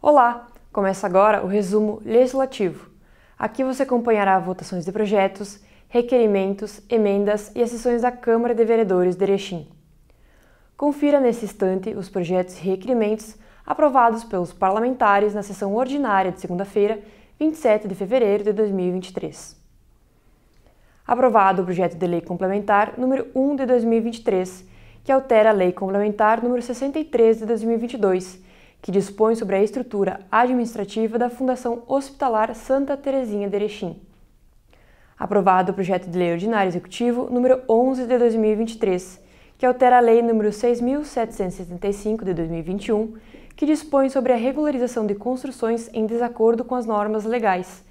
Olá! Começa agora o resumo legislativo. Aqui você acompanhará votações de projetos, requerimentos, emendas e as sessões da Câmara de Vereadores de Erechim. Confira nesse instante os projetos e requerimentos aprovados pelos parlamentares na sessão ordinária de segunda-feira, 27 de fevereiro de 2023. Aprovado o projeto de lei complementar número 1 de 2023, que altera a lei complementar número 63 de 2022 que dispõe sobre a estrutura administrativa da Fundação Hospitalar Santa Terezinha de Erechim. Aprovado o projeto de lei ordinário executivo número 11 de 2023, que altera a lei número 6775 de 2021, que dispõe sobre a regularização de construções em desacordo com as normas legais,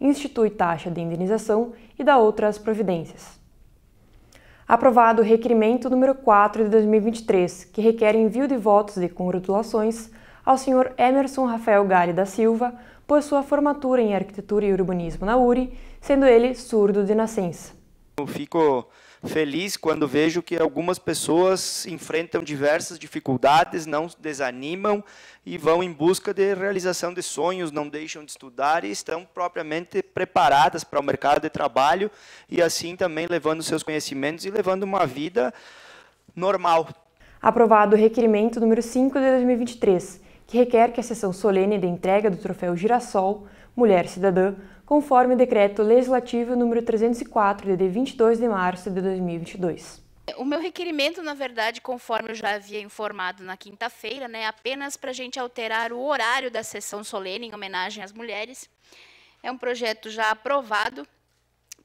institui taxa de indenização e dá outras providências. Aprovado o requerimento número 4 de 2023, que requer envio de votos de congratulações ao Sr. Emerson Rafael Gale da Silva por sua formatura em Arquitetura e Urbanismo na URI, sendo ele surdo de nascença. Eu fico feliz quando vejo que algumas pessoas enfrentam diversas dificuldades, não desanimam e vão em busca de realização de sonhos, não deixam de estudar e estão propriamente preparadas para o mercado de trabalho e assim também levando seus conhecimentos e levando uma vida normal. Aprovado o requerimento número 5 de 2023, que requer que a sessão solene de entrega do troféu Girassol Mulher Cidadã, conforme o decreto legislativo número 304 de 22 de março de 2022. O meu requerimento, na verdade, conforme eu já havia informado na quinta-feira, né, apenas para a gente alterar o horário da sessão solene em homenagem às mulheres. É um projeto já aprovado,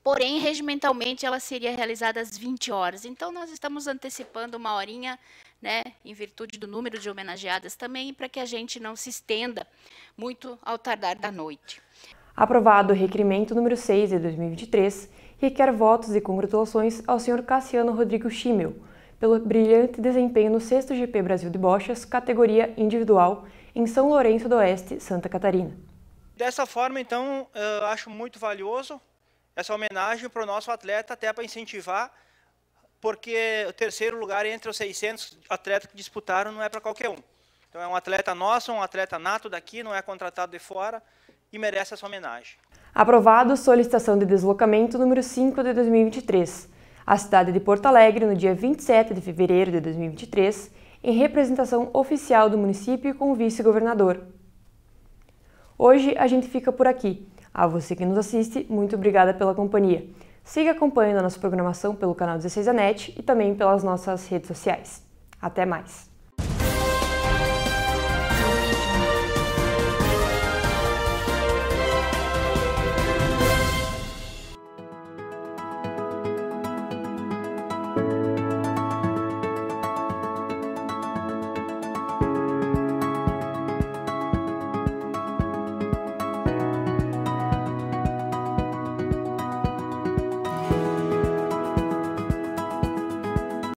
porém, regimentalmente, ela seria realizada às 20 horas. Então, nós estamos antecipando uma horinha né, em virtude do número de homenageadas também, para que a gente não se estenda muito ao tardar da noite. Aprovado o requerimento número 6 de 2023, requer votos e congratulações ao senhor Cassiano Rodrigo Schimmel pelo brilhante desempenho no 6 GP Brasil de Bochas, categoria individual, em São Lourenço do Oeste, Santa Catarina. Dessa forma, então, acho muito valioso essa homenagem para o nosso atleta, até para incentivar porque o terceiro lugar entre os 600 atletas que disputaram não é para qualquer um. Então é um atleta nosso, um atleta nato daqui, não é contratado de fora e merece essa homenagem. Aprovado solicitação de deslocamento número 5 de 2023. A cidade de Porto Alegre, no dia 27 de fevereiro de 2023, em representação oficial do município com o vice-governador. Hoje a gente fica por aqui. A você que nos assiste, muito obrigada pela companhia. Siga acompanhando a nossa programação pelo canal 16 Anet e também pelas nossas redes sociais. Até mais!